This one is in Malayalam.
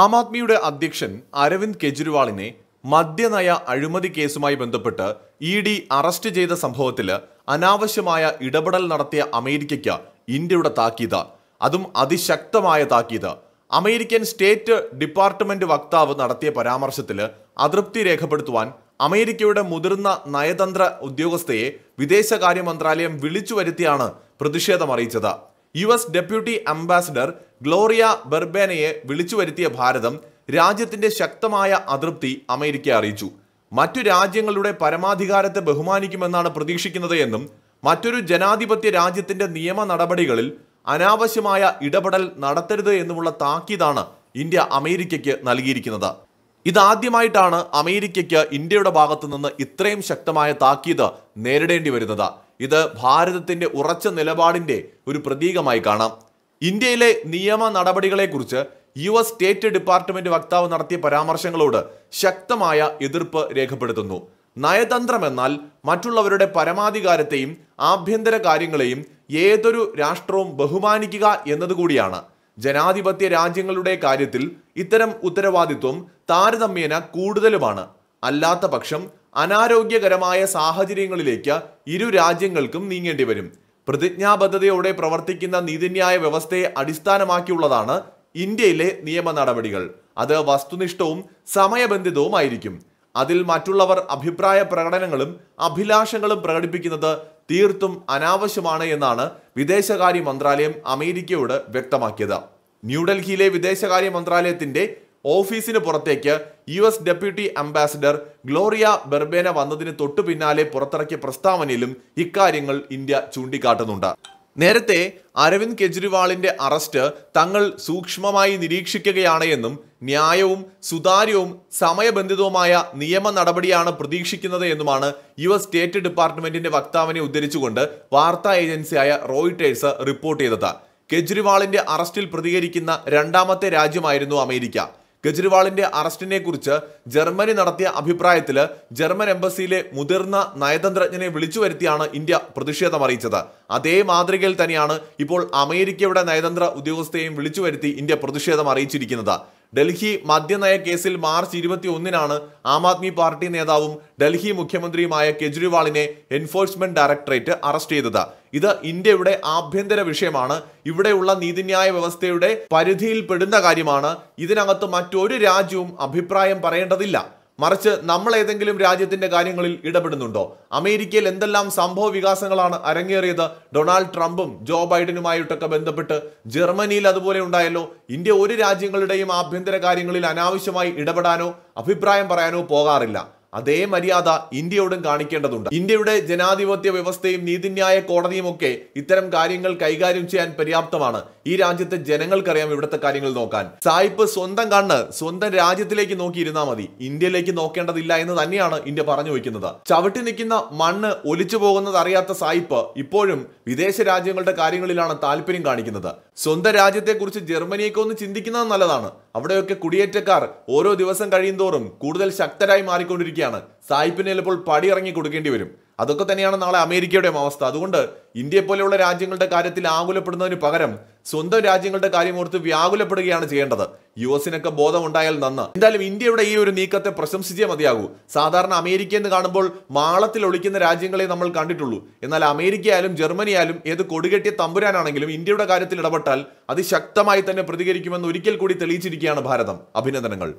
ആം ആദ്മിയുടെ അധ്യക്ഷൻ അരവിന്ദ് കെജ്രിവാളിനെ മദ്യനയ അഴിമതി കേസുമായി ബന്ധപ്പെട്ട് ഇ ഡി അറസ്റ്റ് ചെയ്ത സംഭവത്തിൽ അനാവശ്യമായ ഇടപെടൽ നടത്തിയ അമേരിക്കയ്ക്ക് ഇന്ത്യയുടെ താക്കീത് അതും അതിശക്തമായ താക്കീത് അമേരിക്കൻ സ്റ്റേറ്റ് ഡിപ്പാർട്ട്മെന്റ് വക്താവ് നടത്തിയ പരാമർശത്തിൽ അതൃപ്തി രേഖപ്പെടുത്തുവാൻ അമേരിക്കയുടെ മുതിർന്ന നയതന്ത്ര ഉദ്യോഗസ്ഥയെ വിദേശകാര്യ മന്ത്രാലയം വിളിച്ചു വരുത്തിയാണ് പ്രതിഷേധം അറിയിച്ചത് U S deputy ambassador Gloria ബെർബേനയെ വിളിച്ചു വരുത്തിയ ഭാരതം രാജ്യത്തിന്റെ ശക്തമായ അതൃപ്തി അമേരിക്ക അറിയിച്ചു മറ്റു രാജ്യങ്ങളുടെ പരമാധികാരത്തെ ബഹുമാനിക്കുമെന്നാണ് പ്രതീക്ഷിക്കുന്നത് എന്നും മറ്റൊരു ജനാധിപത്യ രാജ്യത്തിന്റെ നിയമ നടപടികളിൽ അനാവശ്യമായ ഇടപെടൽ നടത്തരുത് എന്നുമുള്ള താക്കീതാണ് ഇന്ത്യ അമേരിക്കയ്ക്ക് നൽകിയിരിക്കുന്നത് ഇതാദ്യമായിട്ടാണ് അമേരിക്കയ്ക്ക് ഇന്ത്യയുടെ ഭാഗത്തു നിന്ന് ഇത്രയും ശക്തമായ താക്കീത് നേരിടേണ്ടി വരുന്നത് ഇത് ഭാരതത്തിന്റെ ഉറച്ച നിലപാടിന്റെ ഒരു പ്രതീകമായി കാണാം ഇന്ത്യയിലെ നിയമ നടപടികളെക്കുറിച്ച് യു എസ് സ്റ്റേറ്റ് ഡിപ്പാർട്ട്മെന്റ് വക്താവ് നടത്തിയ പരാമർശങ്ങളോട് ശക്തമായ എതിർപ്പ് രേഖപ്പെടുത്തുന്നു എന്നാൽ മറ്റുള്ളവരുടെ പരമാധികാരത്തെയും ആഭ്യന്തര കാര്യങ്ങളെയും ഏതൊരു രാഷ്ട്രവും ബഹുമാനിക്കുക എന്നതുകൂടിയാണ് ജനാധിപത്യ രാജ്യങ്ങളുടെ കാര്യത്തിൽ ഇത്തരം ഉത്തരവാദിത്വം താരതമ്യേന കൂടുതലുമാണ് അല്ലാത്ത പക്ഷം അനാരോഗ്യകരമായ സാഹചര്യങ്ങളിലേക്ക് ഇരു രാജ്യങ്ങൾക്കും നീങ്ങേണ്ടി വരും പ്രതിജ്ഞാബദ്ധതയോടെ പ്രവർത്തിക്കുന്ന നീതിന്യായ വ്യവസ്ഥയെ അടിസ്ഥാനമാക്കിയുള്ളതാണ് ഇന്ത്യയിലെ നിയമ നടപടികൾ അത് വസ്തുനിഷ്ഠവും സമയബന്ധിതവുമായിരിക്കും അതിൽ മറ്റുള്ളവർ അഭിപ്രായ പ്രകടനങ്ങളും അഭിലാഷങ്ങളും പ്രകടിപ്പിക്കുന്നത് തീർത്തും അനാവശ്യമാണ് എന്നാണ് വിദേശകാര്യ മന്ത്രാലയം അമേരിക്കയോട് വ്യക്തമാക്കിയത് ന്യൂഡൽഹിയിലെ വിദേശകാര്യ മന്ത്രാലയത്തിന്റെ ഓഫീസിന് പുറത്തേക്ക് U S deputy ambassador Gloria Berbena വന്നതിന് തൊട്ടു പിന്നാലെ പുറത്തിറക്കിയ പ്രസ്താവനയിലും ഇക്കാര്യങ്ങൾ ഇന്ത്യ ചൂണ്ടിക്കാട്ടുന്നുണ്ട് നേരത്തെ അരവിന്ദ് കെജ്രിവാളിന്റെ അറസ്റ്റ് തങ്ങൾ സൂക്ഷ്മമായി നിരീക്ഷിക്കുകയാണ് എന്നും ന്യായവും സുതാര്യവും സമയബന്ധിതവുമായ നിയമ നടപടിയാണ് പ്രതീക്ഷിക്കുന്നത് എന്നുമാണ് യു എസ് സ്റ്റേറ്റ് ഡിപ്പാർട്ട്മെന്റിന്റെ വക്താവിനെ ഉദ്ധരിച്ചുകൊണ്ട് വാർത്താ ഏജൻസിയായ റോയിട്ടേഴ്സ് റിപ്പോർട്ട് ചെയ്തത് കെജ്രിവാളിന്റെ അറസ്റ്റിൽ പ്രതികരിക്കുന്ന രണ്ടാമത്തെ രാജ്യമായിരുന്നു അമേരിക്ക കെജ്രിവാളിന്റെ അറസ്റ്റിനെ കുറിച്ച് ജർമ്മനി നടത്തിയ അഭിപ്രായത്തിൽ ജർമ്മൻ എംബസിയിലെ മുതിർന്ന നയതന്ത്രജ്ഞനെ വിളിച്ചു വരുത്തിയാണ് ഇന്ത്യ പ്രതിഷേധം അറിയിച്ചത് അതേ മാതൃകയിൽ തന്നെയാണ് ഇപ്പോൾ അമേരിക്കയുടെ നയതന്ത്ര ഉദ്യോഗസ്ഥയെയും വിളിച്ചു വരുത്തി ഇന്ത്യ പ്രതിഷേധം അറിയിച്ചിരിക്കുന്നത് ഡൽഹി മദ്യനയ കേസിൽ മാർച്ച് ഇരുപത്തി ഒന്നിനാണ് ആം ആദ്മി പാർട്ടി നേതാവും ഡൽഹി മുഖ്യമന്ത്രിയുമായ കെജ്രിവാളിനെ എൻഫോഴ്സ്മെന്റ് ഡയറക്ടറേറ്റ് അറസ്റ്റ് ചെയ്തത് ഇത് ഇന്ത്യയുടെ ആഭ്യന്തര വിഷയമാണ് ഇവിടെയുള്ള നീതിന്യായ വ്യവസ്ഥയുടെ പരിധിയിൽപ്പെടുന്ന കാര്യമാണ് ഇതിനകത്ത് മറ്റൊരു രാജ്യവും അഭിപ്രായം പറയേണ്ടതില്ല മറിച്ച് നമ്മൾ ഏതെങ്കിലും രാജ്യത്തിന്റെ കാര്യങ്ങളിൽ ഇടപെടുന്നുണ്ടോ അമേരിക്കയിൽ എന്തെല്ലാം സംഭവ വികാസങ്ങളാണ് അരങ്ങേറിയത് ഡൊണാൾഡ് ട്രംപും ജോ ബൈഡനുമായിട്ടൊക്കെ ബന്ധപ്പെട്ട് ജർമ്മനിയിൽ അതുപോലെ ഉണ്ടായല്ലോ ഇന്ത്യ ഒരു രാജ്യങ്ങളുടെയും ആഭ്യന്തര കാര്യങ്ങളിൽ അനാവശ്യമായി ഇടപെടാനോ അഭിപ്രായം പറയാനോ പോകാറില്ല അതേ മര്യാദ ഇന്ത്യയോടും കാണിക്കേണ്ടതുണ്ട് ഇന്ത്യയുടെ ജനാധിപത്യ വ്യവസ്ഥയും നീതിന്യായ കോടതിയും ഒക്കെ ഇത്തരം കാര്യങ്ങൾ കൈകാര്യം ചെയ്യാൻ പര്യാപ്തമാണ് ഈ രാജ്യത്തെ ജനങ്ങൾക്കറിയാം ഇവിടുത്തെ കാര്യങ്ങൾ നോക്കാൻ സായിപ്പ് സ്വന്തം കണ്ണ് സ്വന്തം രാജ്യത്തിലേക്ക് നോക്കിയിരുന്നാൽ മതി ഇന്ത്യയിലേക്ക് നോക്കേണ്ടതില്ല എന്ന് തന്നെയാണ് ഇന്ത്യ പറഞ്ഞു വയ്ക്കുന്നത് ചവിട്ടി നിൽക്കുന്ന മണ്ണ് ഒലിച്ചു പോകുന്നത് അറിയാത്ത സായിപ്പ് ഇപ്പോഴും വിദേശ രാജ്യങ്ങളുടെ കാര്യങ്ങളിലാണ് താല്പര്യം കാണിക്കുന്നത് സ്വന്തം രാജ്യത്തെക്കുറിച്ച് ജർമ്മനിയൊക്കെ ഒന്ന് ചിന്തിക്കുന്നത് നല്ലതാണ് അവിടെയൊക്കെ കുടിയേറ്റക്കാർ ഓരോ ദിവസം കഴിയുന്തോറും കൂടുതൽ ശക്തരായി മാറിക്കൊണ്ടിരിക്കുകയാണ് സായിപ്പിനെ ചിലപ്പോൾ പടിയിറങ്ങി കൊടുക്കേണ്ടി വരും അതൊക്കെ തന്നെയാണ് നാളെ അമേരിക്കയുടെയും അവസ്ഥ അതുകൊണ്ട് ഇന്ത്യയെ പോലെയുള്ള രാജ്യങ്ങളുടെ കാര്യത്തിൽ ആകുലപ്പെടുന്നതിന് പകരം സ്വന്തം രാജ്യങ്ങളുടെ ഓർത്ത് വ്യാകുലപ്പെടുകയാണ് ചെയ്യേണ്ടത് യു എസിനൊക്കെ ബോധമുണ്ടായാൽ നന്ന് എന്തായാലും ഇന്ത്യയുടെ ഈ ഒരു നീക്കത്തെ പ്രശംസിച്ചേ മതിയാകൂ സാധാരണ അമേരിക്ക എന്ന് കാണുമ്പോൾ മാളത്തിൽ ഒളിക്കുന്ന രാജ്യങ്ങളെ നമ്മൾ കണ്ടിട്ടുള്ളൂ എന്നാൽ അമേരിക്ക ആയാലും ജർമ്മനി ആയാലും ഏത് കൊടുകെട്ടിയ തമ്പുരാനാണെങ്കിലും ഇന്ത്യയുടെ കാര്യത്തിൽ ഇടപെട്ടാൽ അതിശക്തമായി തന്നെ പ്രതികരിക്കുമെന്ന് ഒരിക്കൽ കൂടി തെളിയിച്ചിരിക്കുകയാണ് ഭാരതം അഭിനന്ദനങ്ങൾ